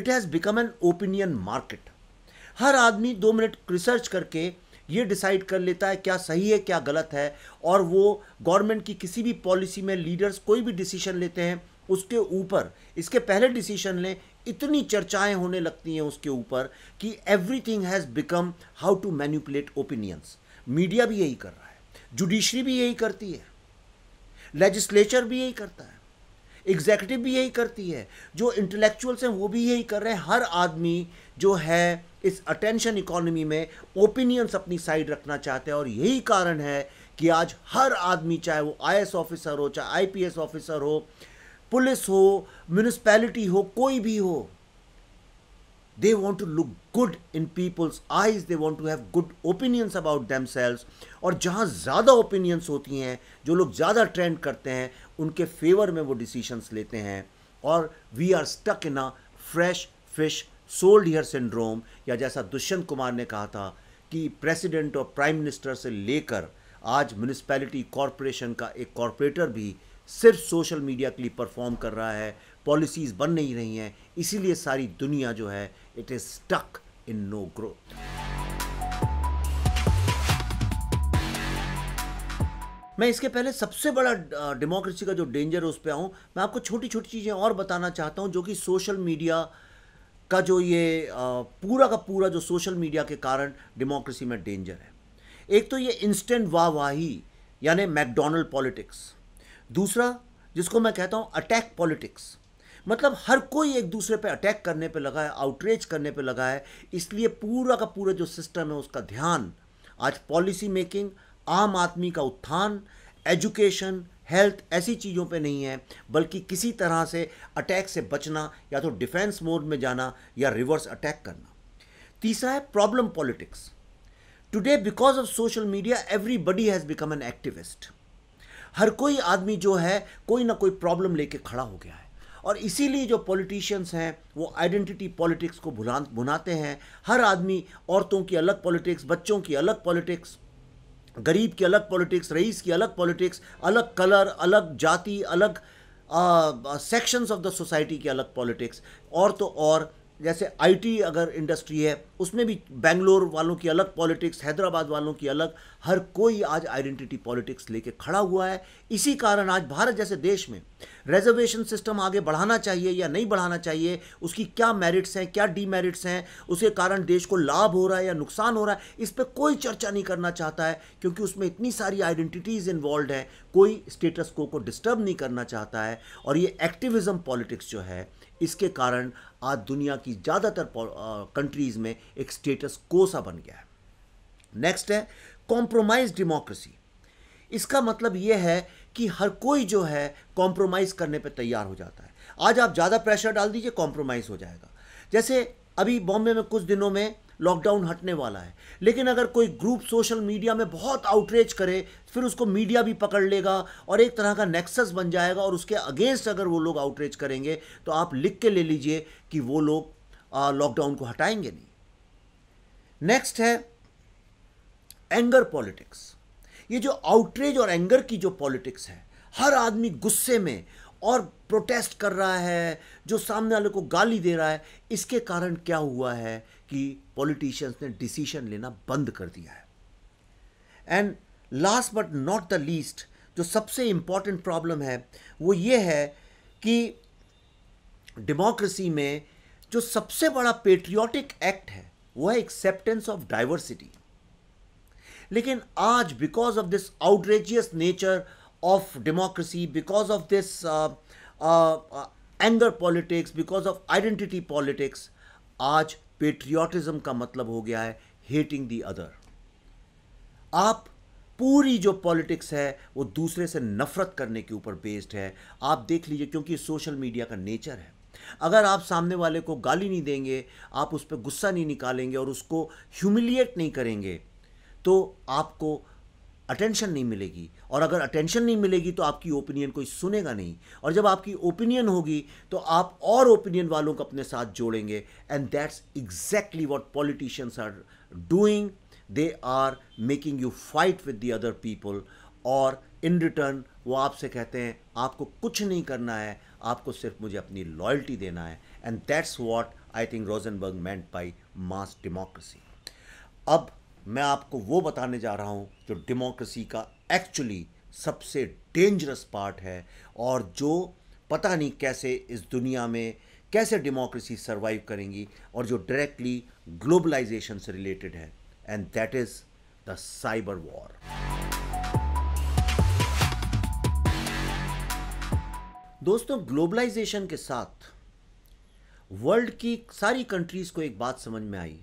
it has become an opinion market हर आदमी दो मिनट रिसर्च करके ये डिसाइड कर लेता है क्या सही है क्या गलत है और वो गवर्नमेंट की किसी भी पॉलिसी में लीडर्स कोई भी डिसीजन लेते हैं उसके ऊपर इसके पहले डिसीजन लें इतनी चर्चाएं होने लगती हैं उसके ऊपर कि everything has become how to manipulate opinions media भी यही कर रहा है जुडिशरी भी यही करती है लेजिस्लेचर भी यही करता है एग्जैक्टिव भी यही करती है जो इंटेलेक्चुअल्स हैं वो भी यही कर रहे हैं हर आदमी जो है इस अटेंशन इकोनॉमी में ओपिनियंस अपनी साइड रखना चाहते हैं और यही कारण है कि आज हर आदमी चाहे वो आई ऑफिसर हो चाहे आई ऑफिसर हो पुलिस हो म्यूनिसपैलिटी हो कोई भी हो They want to look good in people's eyes, they want to have good opinions about themselves. और जहाँ ज़्यादा opinions होती हैं जो लोग ज़्यादा ट्रेंड करते हैं उनके फेवर में वो डिसीशंस लेते हैं और we are stuck in a fresh fish sold here syndrome या जैसा दुष्यंत कुमार ने कहा था कि प्रेसिडेंट और प्राइम मिनिस्टर से लेकर आज म्यूनिसपैलिटी कॉरपोरेशन का एक कॉरपोरेटर भी सिर्फ सोशल मीडिया के लिए परफॉर्म कर रहा है पॉलिसीज़ बन नहीं रही हैं इसीलिए सारी दुनिया जो है it is stuck in no growth मैं इसके पहले सबसे बड़ा डेमोक्रेसी का जो डेंजर है उस पर आऊं मैं आपको छोटी छोटी चीज़ें और बताना चाहता हूं जो कि सोशल मीडिया का जो ये पूरा का पूरा जो सोशल मीडिया के कारण डेमोक्रेसी में डेंजर है एक तो ये इंस्टेंट वाहवाही यानी मैकडोनल्ड पॉलिटिक्स दूसरा जिसको मैं कहता हूँ अटैक पॉलिटिक्स मतलब हर कोई एक दूसरे पे अटैक करने पे लगा है आउटरीच करने पे लगा है इसलिए पूरा का पूरा जो सिस्टम है उसका ध्यान आज पॉलिसी मेकिंग आम आदमी का उत्थान एजुकेशन हेल्थ ऐसी चीज़ों पे नहीं है बल्कि किसी तरह से अटैक से बचना या तो डिफेंस मोड में जाना या रिवर्स अटैक करना तीसरा है problem politics today because of social media everybody has become an activist हर कोई आदमी जो है कोई ना कोई प्रॉब्लम लेके खड़ा हो गया है और इसीलिए जो पॉलिटिशियंस हैं वो आइडेंटिटी पॉलिटिक्स को भुला भुनाते हैं हर आदमी औरतों की अलग पॉलिटिक्स बच्चों की अलग पॉलिटिक्स गरीब की अलग पॉलिटिक्स रईस की अलग पॉलिटिक्स अलग कलर अलग जाति अलग सेक्शंस ऑफ द सोसाइटी की अलग पॉलिटिक्स और तो और जैसे आईटी अगर इंडस्ट्री है उसमें भी बेंगलोर वालों की अलग पॉलिटिक्स हैदराबाद वालों की अलग हर कोई आज आइडेंटिटी पॉलिटिक्स लेके खड़ा हुआ है इसी कारण आज भारत जैसे देश में रिजर्वेशन सिस्टम आगे बढ़ाना चाहिए या नहीं बढ़ाना चाहिए उसकी क्या मेरिट्स हैं क्या डीमेरिट्स हैं उसके कारण देश को लाभ हो रहा है या नुकसान हो रहा है इस पर कोई चर्चा नहीं करना चाहता है क्योंकि उसमें इतनी सारी आइडेंटिटीज़ इन्वॉल्व हैं कोई स्टेटस को को डिस्टर्ब नहीं करना चाहता है और ये एक्टिविज़म पॉलिटिक्स जो है इसके कारण आज दुनिया की ज़्यादातर कंट्रीज़ में एक स्टेटस कोसा बन गया है नेक्स्ट है कॉम्प्रोमाइज डेमोक्रेसी इसका मतलब यह है कि हर कोई जो है कॉम्प्रोमाइज़ करने पर तैयार हो जाता है आज आप ज़्यादा प्रेशर डाल दीजिए कॉम्प्रोमाइज़ हो जाएगा जैसे अभी बॉम्बे में कुछ दिनों में लॉकडाउन हटने वाला है लेकिन अगर कोई ग्रुप सोशल मीडिया में बहुत आउटरीच करे फिर उसको मीडिया भी पकड़ लेगा और एक तरह का नेक्सस बन जाएगा और उसके अगेंस्ट अगर वो लोग आउटरीच करेंगे तो आप लिख के ले लीजिए कि वो लोग लॉकडाउन को हटाएंगे नहीं नेक्स्ट है एंगर पॉलिटिक्स ये जो आउटरीच और एंगर की जो पॉलिटिक्स है हर आदमी गुस्से में और प्रोटेस्ट कर रहा है जो सामने वाले को गाली दे रहा है इसके कारण क्या हुआ है कि पॉलिटिशियंस ने डिसीजन लेना बंद कर दिया है and last but not the least जो सबसे इम्पॉर्टेंट प्रॉब्लम है वो ये है कि डेमोक्रेसी में जो सबसे बड़ा पेट्रियाटिक एक्ट है वो है एक्सेप्टेंस ऑफ डाइवर्सिटी लेकिन आज because of this outrageous nature of democracy, because of this anger politics because of identity politics आज पेट्रियाटिज्म का मतलब हो गया है हेटिंग दी अदर आप पूरी जो पॉलिटिक्स है वो दूसरे से नफरत करने के ऊपर बेस्ड है आप देख लीजिए क्योंकि सोशल मीडिया का नेचर है अगर आप सामने वाले को गाली नहीं देंगे आप उस पर गुस्सा नहीं निकालेंगे और उसको ह्यूमिलिएट नहीं करेंगे तो आपको अटेंशन नहीं मिलेगी और अगर अटेंशन नहीं मिलेगी तो आपकी ओपिनियन कोई सुनेगा नहीं और जब आपकी ओपिनियन होगी तो आप और ओपिनियन वालों को अपने साथ जोड़ेंगे and that's exactly what politicians are doing they are making you fight with the other people और इन रिटर्न वो आपसे कहते हैं आपको कुछ नहीं करना है आपको सिर्फ मुझे अपनी लॉयल्टी देना है and that's what I think Rosenberg meant by mass democracy अब मैं आपको वो बताने जा रहा हूँ जो डेमोक्रेसी का एक्चुअली सबसे डेंजरस पार्ट है और जो पता नहीं कैसे इस दुनिया में कैसे डेमोक्रेसी सर्वाइव करेंगी और जो डायरेक्टली ग्लोबलाइजेशन से रिलेटेड है and that is the cyber war दोस्तों ग्लोबलाइजेशन के साथ वर्ल्ड की सारी कंट्रीज़ को एक बात समझ में आई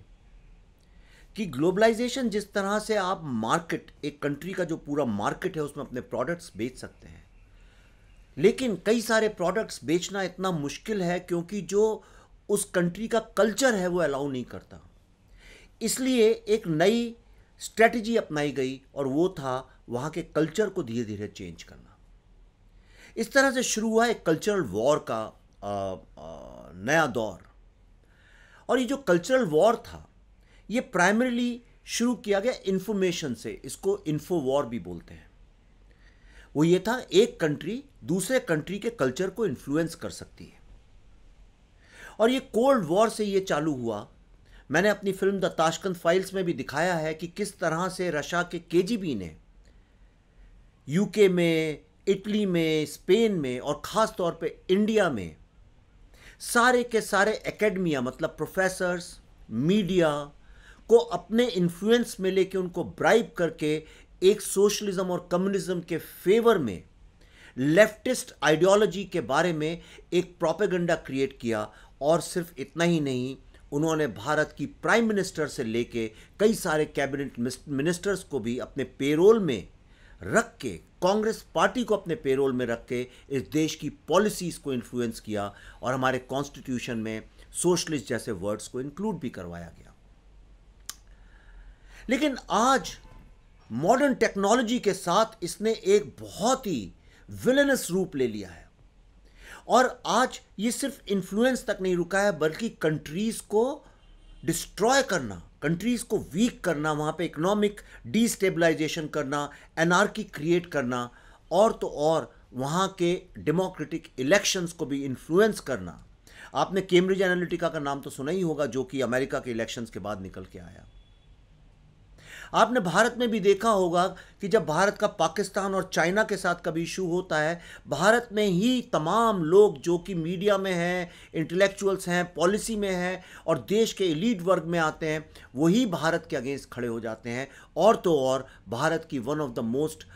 कि ग्लोबलाइजेशन जिस तरह से आप मार्केट एक कंट्री का जो पूरा मार्केट है उसमें अपने प्रोडक्ट्स बेच सकते हैं लेकिन कई सारे प्रोडक्ट्स बेचना इतना मुश्किल है क्योंकि जो उस कंट्री का कल्चर है वो अलाउ नहीं करता इसलिए एक नई स्ट्रेटजी अपनाई गई और वो था वहाँ के कल्चर को धीरे धीरे चेंज करना इस तरह से शुरू हुआ एक कल्चरल वॉर का आ, आ, नया दौर और ये जो कल्चरल वॉर था ये प्राइमरीली शुरू किया गया इन्फॉर्मेशन से इसको इन्फो वॉर भी बोलते हैं वो ये था एक कंट्री दूसरे कंट्री के कल्चर को इन्फ्लुएंस कर सकती है और ये कोल्ड वॉर से ये चालू हुआ मैंने अपनी फिल्म द ताशकंद फाइल्स में भी दिखाया है कि किस तरह से रशा के के ने यूके में इटली में स्पेन में और ख़ास तौर पे इंडिया में सारे के सारे एकेडमिया मतलब प्रोफेसर्स मीडिया को अपने इन्फ्लुएंस में लेके उनको ब्राइब करके एक सोशलिज्म और कम्युनिज्म के फेवर में लेफ्टिस्ट आइडियोलॉजी के बारे में एक प्रोपेगेंडा क्रिएट किया और सिर्फ इतना ही नहीं उन्होंने भारत की प्राइम मिनिस्टर से लेके कई सारे कैबिनेट मिनिस्टर्स को भी अपने पेरोल में रख के कांग्रेस पार्टी को अपने पेरोल में रख के इस देश की पॉलिसीज़ को इन्फ्लुएंस किया और हमारे कॉन्स्टिट्यूशन में सोशलिस्ट जैसे वर्ड्स को इंक्लूड भी करवाया गया लेकिन आज मॉडर्न टेक्नोलॉजी के साथ इसने एक बहुत ही विलेनस रूप ले लिया है और आज ये सिर्फ इन्फ्लुएंस तक नहीं रुका है बल्कि कंट्रीज़ को डिस्ट्रॉय करना कंट्रीज़ को वीक करना वहाँ पे इकोनॉमिक डिस्टेबलाइजेशन करना एनआरकी क्रिएट करना और तो और वहाँ के डेमोक्रेटिक इलेक्शंस को भी इन्फ्लुएंस करना आपने केम्ब्रिज एनालिटिका का नाम तो सुना ही होगा जो कि अमेरिका के इलेक्शंस के बाद निकल के आया आपने भारत में भी देखा होगा कि जब भारत का पाकिस्तान और चाइना के साथ कभी इशू होता है भारत में ही तमाम लोग जो कि मीडिया में हैं इंटेलेक्चुअल्स हैं पॉलिसी में हैं और देश के लीड वर्ग में आते हैं वही भारत के अगेंस्ट खड़े हो जाते हैं और तो और भारत की one of the most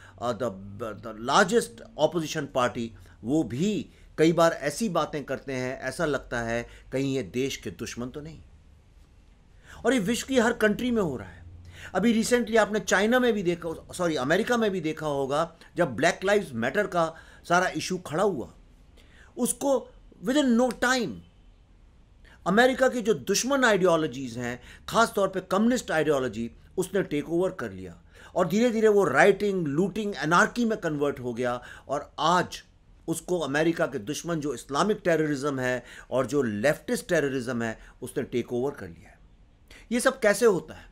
the largest opposition party वो भी कई बार ऐसी बातें करते हैं ऐसा लगता है कहीं ये देश के दुश्मन तो नहीं और ये विश्व की हर कंट्री में हो रहा है अभी रिसेंटली आपने चाइना में भी देखा सॉरी अमेरिका में भी देखा होगा जब ब्लैक लाइव्स मैटर का सारा इशू खड़ा हुआ उसको within no time America की जो दुश्मन आइडियोलॉजीज़ हैं खास तौर पे कम्युनिस्ट आइडियोलॉजी उसने टेक ओवर कर लिया और धीरे धीरे वो राइटिंग लूटिंग एनार्की में कन्वर्ट हो गया और आज उसको अमेरिका के दुश्मन जो इस्लामिक टेररिज्म है और जो लेफ्टिस्ट टेररिज्म है उसने टेक ओवर कर लिया है ये सब कैसे होता है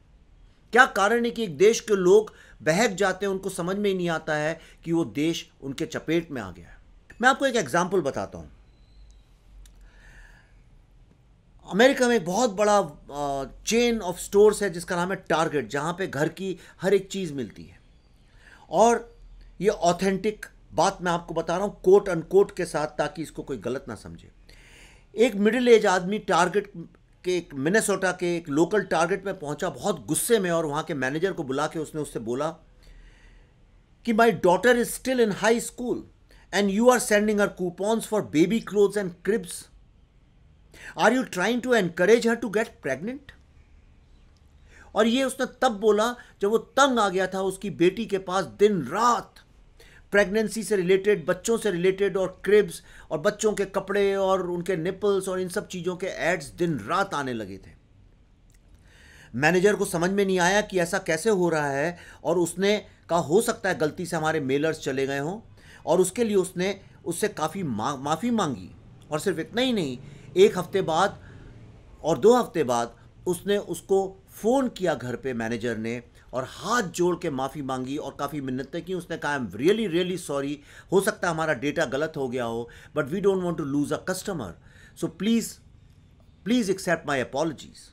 क्या कारण है कि एक देश के लोग बहक जाते हैं उनको समझ में ही नहीं आता है कि वो देश उनके चपेट में आ गया है मैं आपको एक एग्जाम्पल बताता हूँ अमेरिका में एक बहुत बड़ा चेन ऑफ स्टोर्स है जिसका नाम है टारगेट जहाँ पे घर की हर एक चीज़ मिलती है और ये ऑथेंटिक बात मैं आपको बता रहा हूँ कोट अनकोट के साथ ताकि इसको कोई गलत ना समझे एक मिडिल एज आदमी टारगेट के एक मिनेसोटा के एक लोकल टारगेट में पहुंचा बहुत गुस्से में और वहां के मैनेजर को बुला के उसने उससे बोला कि my daughter is still in high school and you are sending her coupons for baby clothes and cribs are you trying to encourage her to get pregnant और ये उसने तब बोला जब वो तंग आ गया था उसकी बेटी के पास दिन रात प्रेगनेंसी से रिलेटेड बच्चों से रिलेटेड और क्रिब्स और बच्चों के कपड़े और उनके निपल्स और इन सब चीज़ों के एड्स दिन रात आने लगे थे मैनेजर को समझ में नहीं आया कि ऐसा कैसे हो रहा है और उसने कहा हो सकता है गलती से हमारे मेलर्स चले गए हों और उसके लिए उसने उससे काफ़ी मा, माफ़ी मांगी और सिर्फ इतना ही नहीं एक हफ्ते बाद और दो हफ्ते बाद उसने उसको फ़ोन किया घर पे मैनेजर ने और हाथ जोड़ के माफ़ी मांगी और काफ़ी मिन्नतें की उसने कहा I am really really sorry हो सकता है हमारा डेटा गलत हो गया हो but we don't want to lose a customer so please please accept my apologies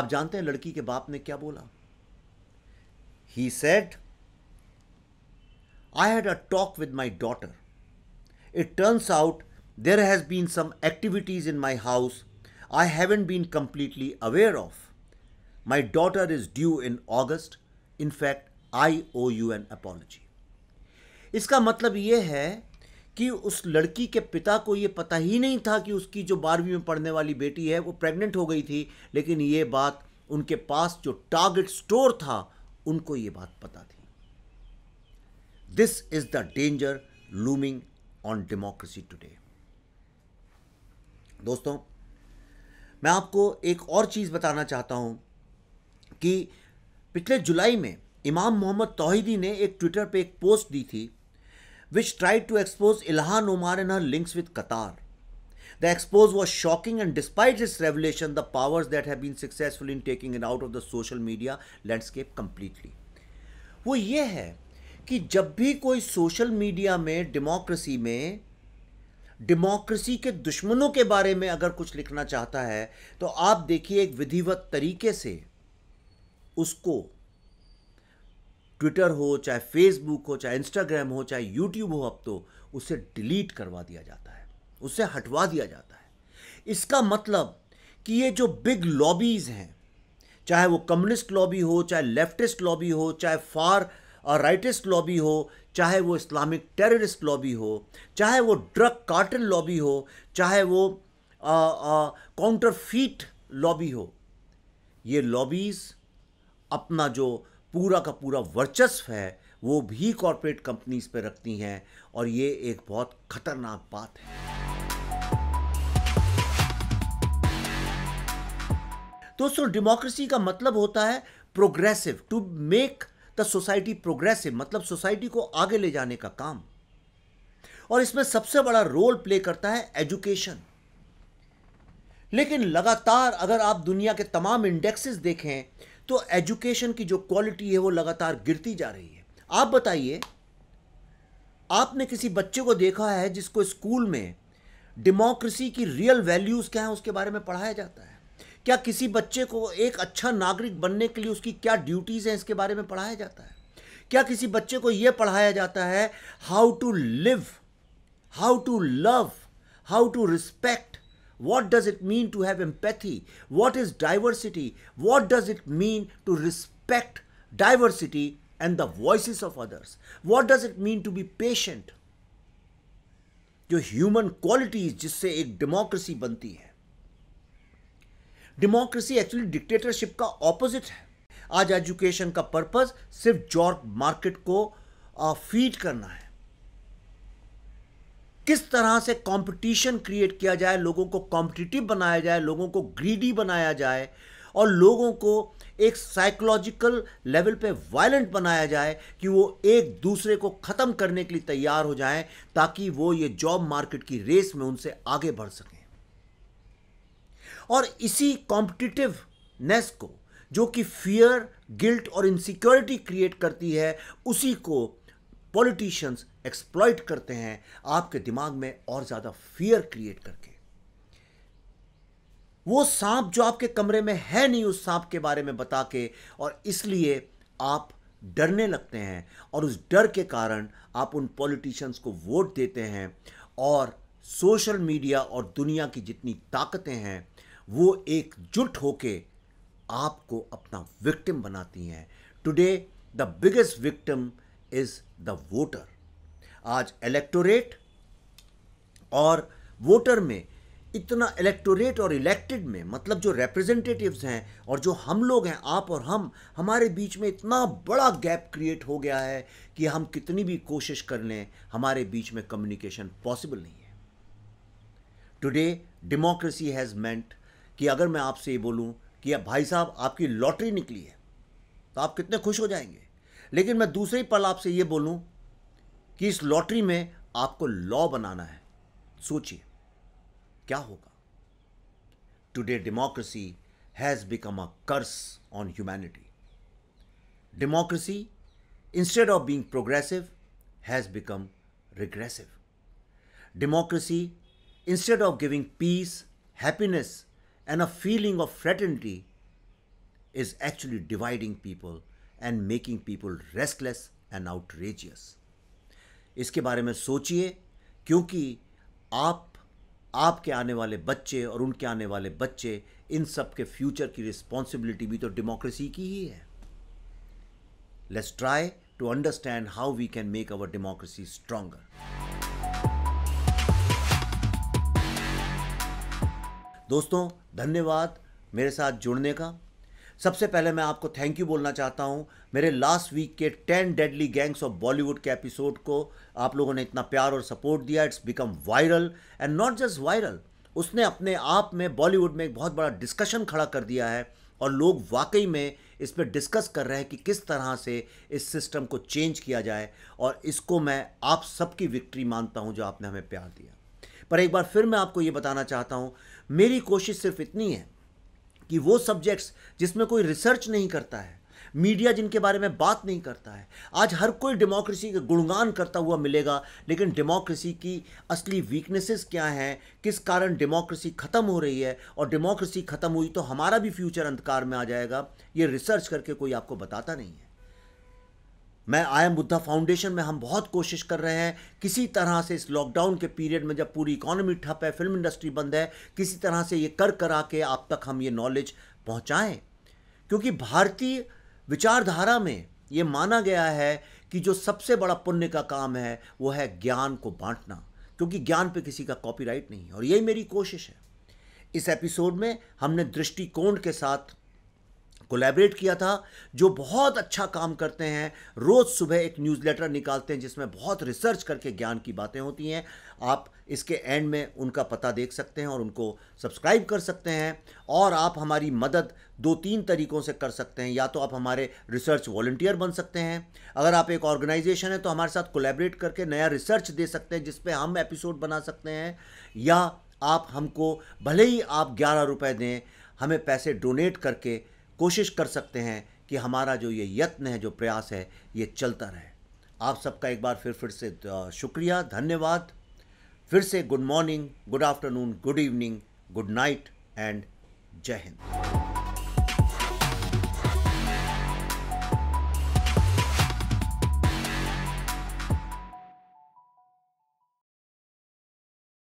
आप जानते हैं लड़की के बाप ने क्या बोला he said I had a talk with my daughter. It turns out there has been some activities in my house I haven't been completely aware of. My daughter is due in August. In fact, I owe you an apology. इसका मतलब ये है कि उस लड़की के पिता को ये पता ही नहीं था कि उसकी जो बारहवीं में पढ़ने वाली बेटी है वो प्रेग्नेंट हो गई थी लेकिन ये बात उनके पास जो टारगेट स्टोर था उनको ये बात पता थी this is the danger looming on democracy today दोस्तों मैं आपको एक और चीज़ बताना चाहता हूँ कि पिछले जुलाई में इमाम मोहम्मद तोहिदी ने एक ट्विटर पे एक पोस्ट दी थी which try to expose Ilhan Omar and her links with Qatar the expose was shocking and despite this revelation the powers that have been successful in taking in out of the social media landscape completely. वो ये है कि जब भी कोई social media में democracy में democracy के दुश्मनों के बारे में अगर कुछ लिखना चाहता है तो आप देखिए एक विधिवत तरीके से उसको ट्विटर हो चाहे फेसबुक हो चाहे इंस्टाग्राम हो चाहे यूट्यूब हो अब तो उसे डिलीट करवा दिया जाता है उसे हटवा दिया जाता है इसका मतलब कि ये जो बिग लॉबीज़ हैं चाहे वो कम्युनिस्ट लॉबी हो चाहे लेफ्टिस्ट लॉबी हो चाहे फार राइटिस्ट लॉबी हो चाहे वो इस्लामिक टेररिस्ट लॉबी हो चाहे वो ड्रग कार्टन लॉबी हो चाहे वो काउंटरफीट uh, लॉबी uh, हो ये लॉबीज़ अपना जो पूरा का पूरा वर्चस्व है वो भी कॉरपोरेट कंपनीज पे रखती हैं और ये एक बहुत खतरनाक बात है दोस्तों डेमोक्रेसी का मतलब होता है progressive to make the society progressive मतलब सोसाइटी को आगे ले जाने का काम और इसमें सबसे बड़ा रोल प्ले करता है एजुकेशन लेकिन लगातार अगर आप दुनिया के तमाम इंडेक्सेस देखें तो एजुकेशन की जो क्वालिटी है वो लगातार गिरती जा रही है आप बताइए आपने किसी बच्चे को देखा है जिसको स्कूल में डेमोक्रेसी की रियल वैल्यूज़ क्या है उसके बारे में पढ़ाया जाता है क्या किसी बच्चे को एक अच्छा नागरिक बनने के लिए उसकी क्या ड्यूटीज़ हैं इसके बारे में पढ़ाया जाता है क्या किसी बच्चे को यह पढ़ाया जाता है how to live how to love how to respect What does it mean to have empathy? What is diversity? What does it mean to respect diversity and the voices of others? What does it mean to be patient? जो human qualities जिससे एक democracy बनती है democracy actually dictatorship का opposite है आज education का purpose सिर्फ जॉब मार्केट को फीड करना है किस तरह से कंपटीशन क्रिएट किया जाए लोगों को कॉम्पिटिटिव बनाया जाए लोगों को ग्रीडी बनाया जाए और लोगों को एक साइकोलॉजिकल लेवल पे वायलेंट बनाया जाए कि वो एक दूसरे को ख़त्म करने के लिए तैयार हो जाएं ताकि वो ये जॉब मार्केट की रेस में उनसे आगे बढ़ सकें और इसी कॉम्पिटिटिवनेस को जो कि फियर गिल्ट और इनसिक्योरिटी क्रिएट करती है उसी को पॉलिटिशियंस एक्सप्लॉयट करते हैं आपके दिमाग में और ज़्यादा फियर क्रिएट करके वो सांप जो आपके कमरे में है नहीं उस सांप के बारे में बता के और इसलिए आप डरने लगते हैं और उस डर के कारण आप उन पॉलिटिशियंस को वोट देते हैं और सोशल मीडिया और दुनिया की जितनी ताकतें हैं वो एकजुट होके आपको अपना विक्टिम बनाती हैं today the biggest victim is the voter आज इलेक्टोरेट और वोटर में इतना इलेक्टोरेट और इलेक्टेड में मतलब जो रिप्रेजेंटेटिव्स हैं और जो हम लोग हैं आप और हम हमारे बीच में इतना बड़ा गैप क्रिएट हो गया है कि हम कितनी भी कोशिश कर लें हमारे बीच में कम्युनिकेशन पॉसिबल नहीं है टुडे डेमोक्रेसी हैज़ मेंट कि अगर मैं आपसे ये बोलूं कि भाई साहब आपकी लॉटरी निकली है तो आप कितने खुश हो जाएंगे लेकिन मैं दूसरे ही पल आपसे ये बोलूं कि इस लॉटरी में आपको लॉ बनाना है सोचिए क्या होगा today democracy has become a curse on humanity democracy instead of being progressive has become regressive democracy instead of giving peace happiness and a feeling of fraternity is actually dividing people and making people restless and outrageous इसके बारे में सोचिए क्योंकि आप आपके आने वाले बच्चे और उनके आने वाले बच्चे इन सब के फ्यूचर की रिस्पॉन्सिबिलिटी भी तो डेमोक्रेसी की ही है let's try to understand how we can make our democracy stronger दोस्तों धन्यवाद मेरे साथ जुड़ने का सबसे पहले मैं आपको थैंक यू बोलना चाहता हूँ मेरे लास्ट वीक के ten deadly gangs of Bollywood के एपिसोड को आप लोगों ने इतना प्यार और सपोर्ट दिया it's become viral and not just viral उसने अपने आप में बॉलीवुड में एक बहुत बड़ा डिस्कशन खड़ा कर दिया है और लोग वाकई में इस पर डिस्कस कर रहे हैं कि किस तरह से इस सिस्टम को चेंज किया जाए और इसको मैं आप सबकी विक्ट्री मानता हूँ जो आपने हमें प्यार दिया पर एक बार फिर मैं आपको ये बताना चाहता हूँ मेरी कोशिश सिर्फ इतनी है कि वो सब्जेक्ट्स जिसमें कोई रिसर्च नहीं करता है मीडिया जिनके बारे में बात नहीं करता है आज हर कोई डेमोक्रेसी का गुणगान करता हुआ मिलेगा लेकिन डेमोक्रेसी की असली वीकनेसेस क्या हैं किस कारण डेमोक्रेसी ख़त्म हो रही है और डेमोक्रेसी ख़त्म हुई तो हमारा भी फ्यूचर अंधकार में आ जाएगा ये रिसर्च करके कोई आपको बताता नहीं है मैं आई एम बुद्धा फाउंडेशन में हम बहुत कोशिश कर रहे हैं किसी तरह से इस लॉकडाउन के पीरियड में जब पूरी इकोनॉमी ठप है फिल्म इंडस्ट्री बंद है किसी तरह से ये कर करा के आप तक हम ये नॉलेज पहुँचाएँ क्योंकि भारतीय विचारधारा में ये माना गया है कि जो सबसे बड़ा पुण्य का काम है वो है ज्ञान को बांटना क्योंकि ज्ञान पे किसी का कॉपीराइट नहीं है और यही मेरी कोशिश है इस एपिसोड में हमने दृष्टिकोण के साथ कोलैबोरेट किया था जो बहुत अच्छा काम करते हैं रोज़ सुबह एक न्यूज़लेटर निकालते हैं जिसमें बहुत रिसर्च करके ज्ञान की बातें होती हैं आप इसके एंड में उनका पता देख सकते हैं और उनको सब्सक्राइब कर सकते हैं और आप हमारी मदद दो तीन तरीक़ों से कर सकते हैं या तो आप हमारे रिसर्च वॉल्टियर बन सकते हैं अगर आप एक ऑर्गेनाइजेशन है तो हमारे साथ कोलेबरेट करके नया रिसर्च दे सकते हैं जिसपे हम एपिसोड बना सकते हैं या आप हमको भले ही आप ग्यारह रुपये दें हमें पैसे डोनेट करके कोशिश कर सकते हैं कि हमारा जो ये यत्न है जो प्रयास है ये चलता रहे आप सबका एक बार फिर फिर से शुक्रिया धन्यवाद फिर से good morning good afternoon good evening good night and जय हिंद